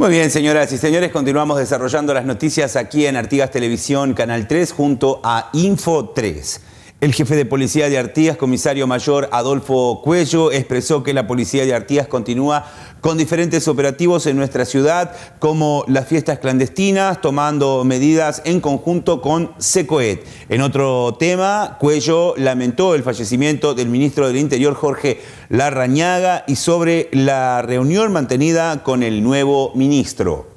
Muy bien, señoras y señores, continuamos desarrollando las noticias aquí en Artigas Televisión, Canal 3, junto a Info 3. El jefe de policía de Artías, comisario mayor Adolfo Cuello, expresó que la policía de Artías continúa con diferentes operativos en nuestra ciudad, como las fiestas clandestinas, tomando medidas en conjunto con SECOET. En otro tema, Cuello lamentó el fallecimiento del ministro del Interior, Jorge Larrañaga, y sobre la reunión mantenida con el nuevo ministro.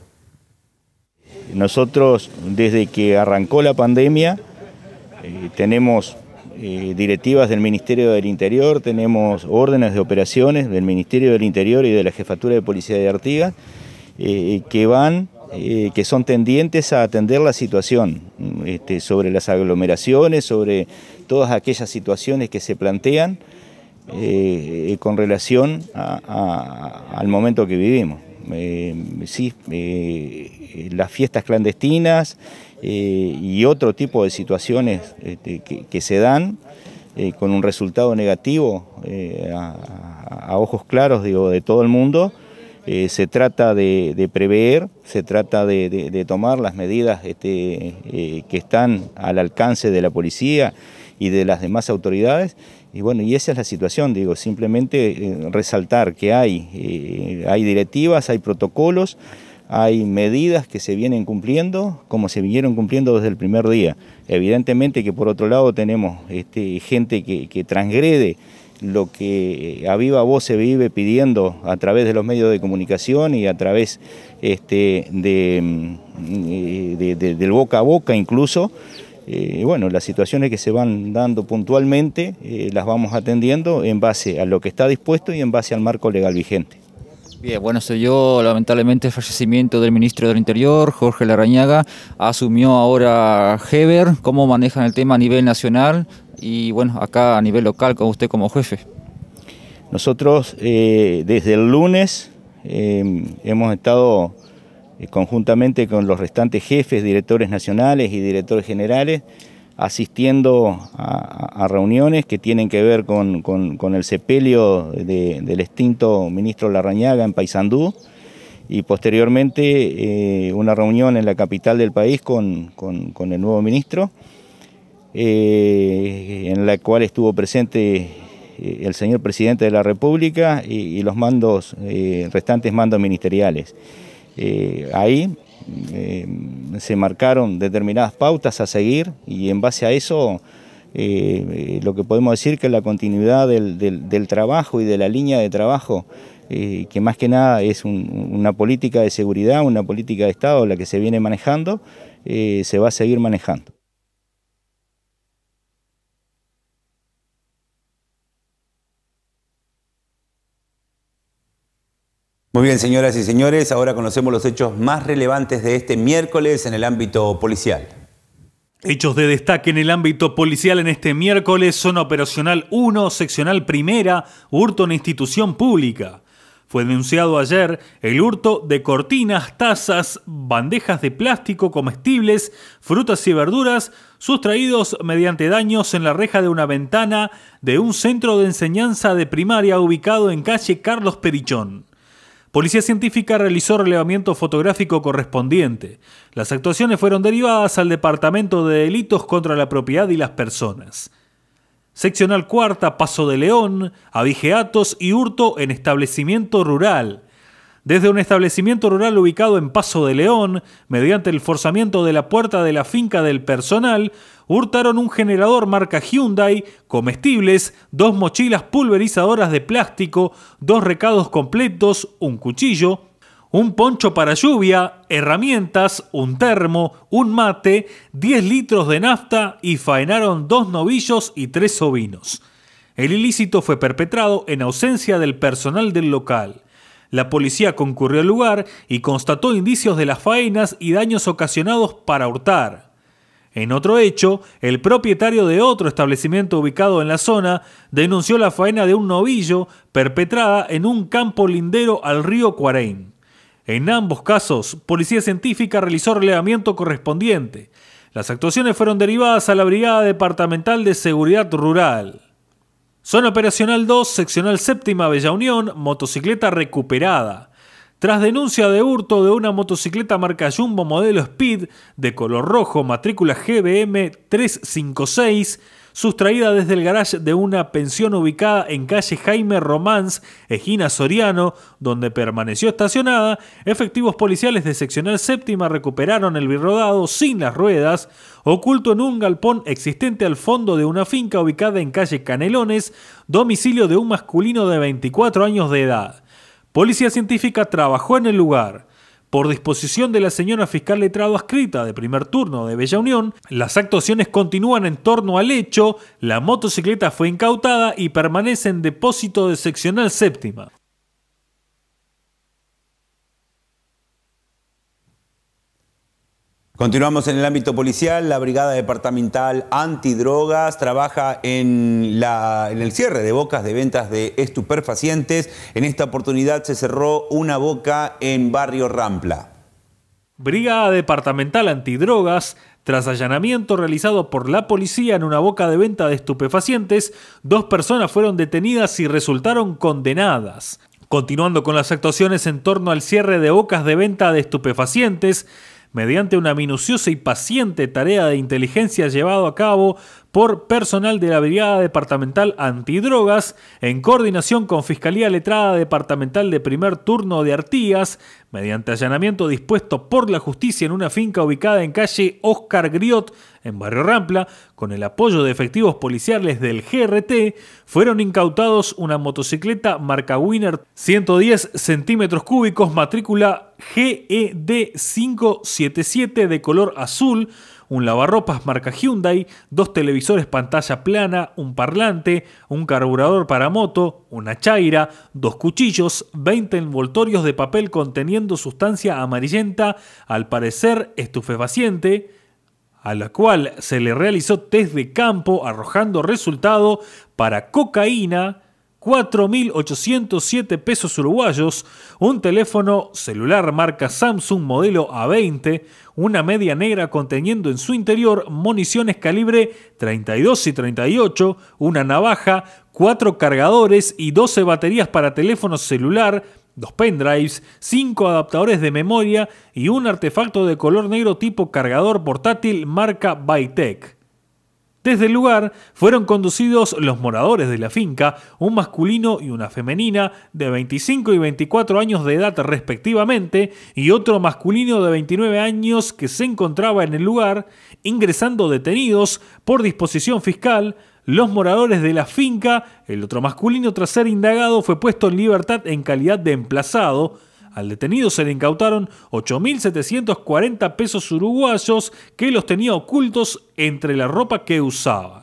Nosotros, desde que arrancó la pandemia, eh, tenemos eh, directivas del Ministerio del Interior, tenemos órdenes de operaciones del Ministerio del Interior y de la Jefatura de Policía de Artigas eh, que van, eh, que son tendientes a atender la situación este, sobre las aglomeraciones, sobre todas aquellas situaciones que se plantean con relación al momento que vivimos. las fiestas clandestinas, eh, y otro tipo de situaciones este, que, se dan eh, con un resultado negativo eh, a, ojos claros digo, de todo el mundo. se trata de, prever, se trata de, tomar las medidas este, que están al alcance de la policía y de las demás autoridades. Y bueno, y esa es la situación, digo, simplemente resaltar que hay, hay directivas, hay protocolos hay medidas que se vienen cumpliendo como se vinieron cumpliendo desde el primer día. Evidentemente que por otro lado tenemos este, gente que, transgrede lo que eh, a viva voz se vive pidiendo a través de los medios de comunicación y a través este, mm, de, del boca a boca incluso. Eh, bueno, las situaciones que se van dando puntualmente eh, las vamos atendiendo en base a lo que está dispuesto y en base al marco legal vigente. Bien, bueno, soy yo. Lamentablemente, el fallecimiento del ministro del Interior, Jorge Larañaga, asumió ahora Heber. ¿Cómo manejan el tema a nivel nacional y, bueno, acá a nivel local, con usted como jefe? Nosotros, eh, desde el lunes, eh, hemos estado eh, conjuntamente con los restantes jefes, directores nacionales y directores generales, asistiendo a, reuniones que tienen que ver con, el sepelio del extinto ministro Larrañaga en Paysandú y posteriormente eh, una reunión en la capital del país con, el nuevo ministro, eh, en la cual estuvo presente eh, el señor presidente de la República y, los mandos, restantes mandos ministeriales. ahí eh, se marcaron determinadas pautas a seguir y en base a eso eh, lo que podemos decir que la continuidad del, trabajo y de la línea de trabajo, eh, que más que nada es una política de seguridad, una política de Estado la que se viene manejando, se va a seguir manejando. Muy bien, señoras y señores, ahora conocemos los hechos más relevantes de este miércoles en el ámbito policial. Hechos de destaque en el ámbito policial en este miércoles son Operacional 1, Seccional Primera, hurto en institución pública. Fue denunciado ayer el hurto de cortinas, tazas, bandejas de plástico, comestibles, frutas y verduras sustraídos mediante daños en la reja de una ventana de un centro de enseñanza de primaria ubicado en calle Carlos Perichón. Policía Científica realizó relevamiento fotográfico correspondiente. Las actuaciones fueron derivadas al Departamento de Delitos contra la Propiedad y las Personas. Seccional cuarta, Paso de León, Abigeatos y hurto en establecimiento rural desde un establecimiento rural ubicado en Paso de León, mediante el forzamiento de la puerta de la finca del personal, hurtaron un generador marca Hyundai, comestibles, dos mochilas pulverizadoras de plástico, dos recados completos, un cuchillo, un poncho para lluvia, herramientas, un termo, un mate, 10 litros de nafta y faenaron dos novillos y tres ovinos. El ilícito fue perpetrado en ausencia del personal del local. La policía concurrió al lugar y constató indicios de las faenas y daños ocasionados para hurtar. En otro hecho, el propietario de otro establecimiento ubicado en la zona denunció la faena de un novillo perpetrada en un campo lindero al río Cuareim. En ambos casos, Policía Científica realizó relevamiento correspondiente. Las actuaciones fueron derivadas a la Brigada Departamental de Seguridad Rural. Zona Operacional 2, Seccional Séptima Bella Unión, motocicleta recuperada. Tras denuncia de hurto de una motocicleta marca Jumbo modelo Speed de color rojo, matrícula GBM 356, sustraída desde el garage de una pensión ubicada en calle Jaime Romans, esquina Soriano, donde permaneció estacionada, efectivos policiales de seccional séptima recuperaron el birrodado sin las ruedas, oculto en un galpón existente al fondo de una finca ubicada en calle Canelones, domicilio de un masculino de 24 años de edad. Policía científica trabajó en el lugar. Por disposición de la señora fiscal letrado adscrita de primer turno de Bella Unión, las actuaciones continúan en torno al hecho, la motocicleta fue incautada y permanece en depósito de seccional séptima. Continuamos en el ámbito policial. La Brigada Departamental Antidrogas trabaja en, la, en, el cierre de bocas de ventas de estupefacientes. En esta oportunidad se cerró una boca en Barrio Rampla. Brigada Departamental Antidrogas, tras allanamiento realizado por la policía en una boca de venta de estupefacientes, dos personas fueron detenidas y resultaron condenadas. Continuando con las actuaciones en torno al cierre de bocas de venta de estupefacientes, mediante una minuciosa y paciente tarea de inteligencia llevado a cabo por personal de la Brigada Departamental Antidrogas, en coordinación con Fiscalía Letrada Departamental de Primer Turno de Artigas, mediante allanamiento dispuesto por la justicia en una finca ubicada en calle Oscar Griot, en Barrio Rampla, con el apoyo de efectivos policiales del GRT, fueron incautados una motocicleta marca Winner 110 centímetros cúbicos matrícula GED577 de color azul, un lavarropas marca Hyundai, dos televisores pantalla plana, un parlante, un carburador para moto, una chaira, dos cuchillos, 20 envoltorios de papel conteniendo sustancia amarillenta, al parecer estupefaciente, a la cual se le realizó test de campo arrojando resultado para cocaína, 4.807 pesos uruguayos, un teléfono celular marca Samsung modelo A20, una media negra conteniendo en su interior municiones calibre 32 y 38, una navaja, 4 cargadores y 12 baterías para teléfono celular, dos pendrives, 5 adaptadores de memoria y un artefacto de color negro tipo cargador portátil marca Bytec. Desde el lugar fueron conducidos los moradores de la finca, un masculino y una femenina de 25 y 24 años de edad respectivamente, y otro masculino de 29 años que se encontraba en el lugar, ingresando detenidos por disposición fiscal, los moradores de la finca, el otro masculino tras ser indagado fue puesto en libertad en calidad de emplazado, al detenido se le incautaron 8.740 pesos uruguayos que los tenía ocultos entre la ropa que usaba.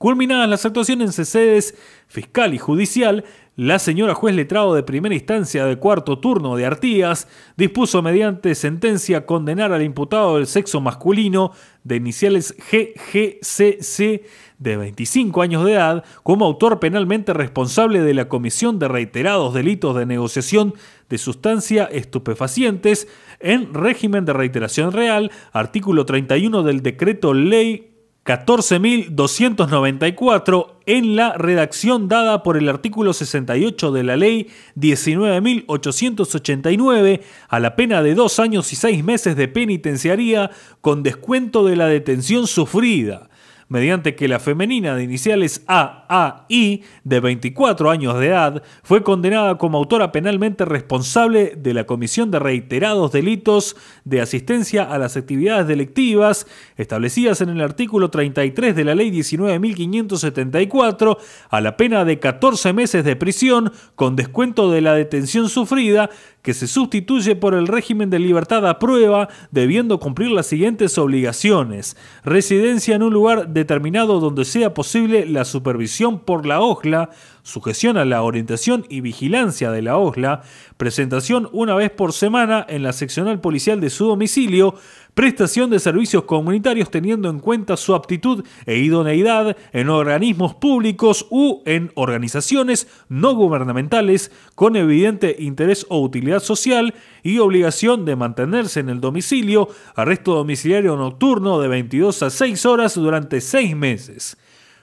Culminadas las actuaciones en sedes fiscal y judicial, la señora juez letrado de primera instancia de cuarto turno de Artigas dispuso mediante sentencia condenar al imputado del sexo masculino de iniciales GGCC de 25 años de edad como autor penalmente responsable de la comisión de reiterados delitos de negociación de sustancia estupefacientes en régimen de reiteración real, artículo 31 del decreto ley 14.294 en la redacción dada por el artículo 68 de la ley 19.889 a la pena de dos años y seis meses de penitenciaría con descuento de la detención sufrida mediante que la femenina de iniciales AAI, de 24 años de edad, fue condenada como autora penalmente responsable de la comisión de reiterados delitos de asistencia a las actividades delictivas establecidas en el artículo 33 de la Ley 19.574 a la pena de 14 meses de prisión con descuento de la detención sufrida que se sustituye por el régimen de libertad a prueba, debiendo cumplir las siguientes obligaciones. Residencia en un lugar determinado donde sea posible la supervisión por la OJLA, sujeción a la orientación y vigilancia de la OSLA, presentación una vez por semana en la seccional policial de su domicilio, prestación de servicios comunitarios teniendo en cuenta su aptitud e idoneidad en organismos públicos u en organizaciones no gubernamentales con evidente interés o utilidad social y obligación de mantenerse en el domicilio, arresto domiciliario nocturno de 22 a 6 horas durante 6 meses.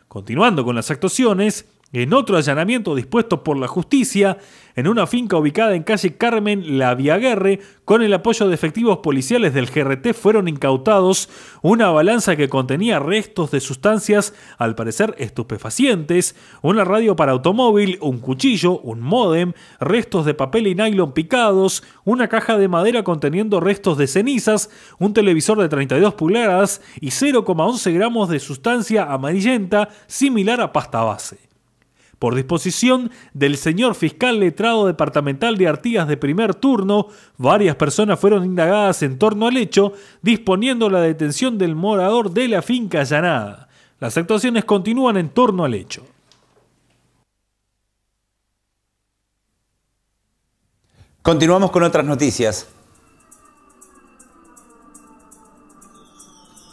Continuando con las actuaciones, en otro allanamiento dispuesto por la justicia, en una finca ubicada en calle Carmen La Viaguerre, con el apoyo de efectivos policiales del GRT fueron incautados una balanza que contenía restos de sustancias, al parecer estupefacientes, una radio para automóvil, un cuchillo, un módem, restos de papel y nylon picados, una caja de madera conteniendo restos de cenizas, un televisor de 32 pulgadas y 0,11 gramos de sustancia amarillenta similar a pasta base. Por disposición del señor fiscal letrado departamental de Artigas de primer turno, varias personas fueron indagadas en torno al hecho, disponiendo la detención del morador de la finca allanada. Las actuaciones continúan en torno al hecho. Continuamos con otras noticias.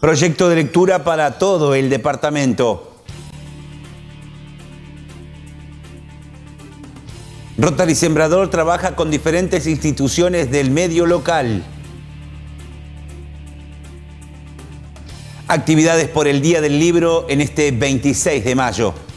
Proyecto de lectura para todo el departamento. Rotary Sembrador trabaja con diferentes instituciones del medio local. Actividades por el Día del Libro en este 26 de mayo.